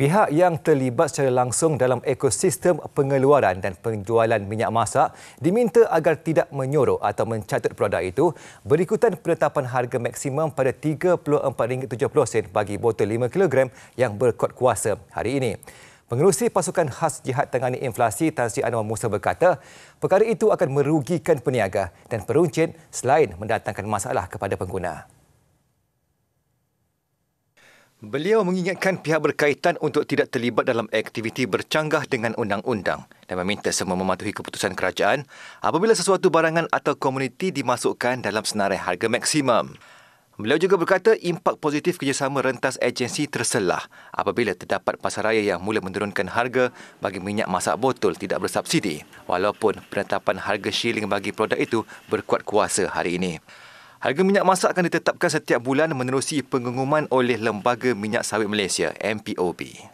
Pihak yang terlibat secara langsung dalam ekosistem pengeluaran dan penjualan minyak masak diminta agar tidak menyuruh atau mencatat produk itu berikutan penetapan harga maksimum pada RM34.70 bagi botol 5 kg yang berkod kuasa hari ini. Pengerusi pasukan khas jihad tangani inflasi Tan Sri Anwar Musa berkata, perkara itu akan merugikan peniaga dan peruncit selain mendatangkan masalah kepada pengguna. Beliau mengingatkan pihak berkaitan untuk tidak terlibat dalam aktiviti bercanggah dengan undang-undang dan meminta semua mematuhi keputusan kerajaan apabila sesuatu barangan atau komuniti dimasukkan dalam senarai harga maksimum. Beliau juga berkata impak positif kerjasama rentas agensi terselah apabila terdapat pasaraya yang mula menurunkan harga bagi minyak masak botol tidak bersubsidi walaupun penetapan harga shilling bagi produk itu berkuat kuasa hari ini. Harga minyak masak akan ditetapkan setiap bulan menerusi pengumuman oleh Lembaga Minyak Sawit Malaysia, MPOB.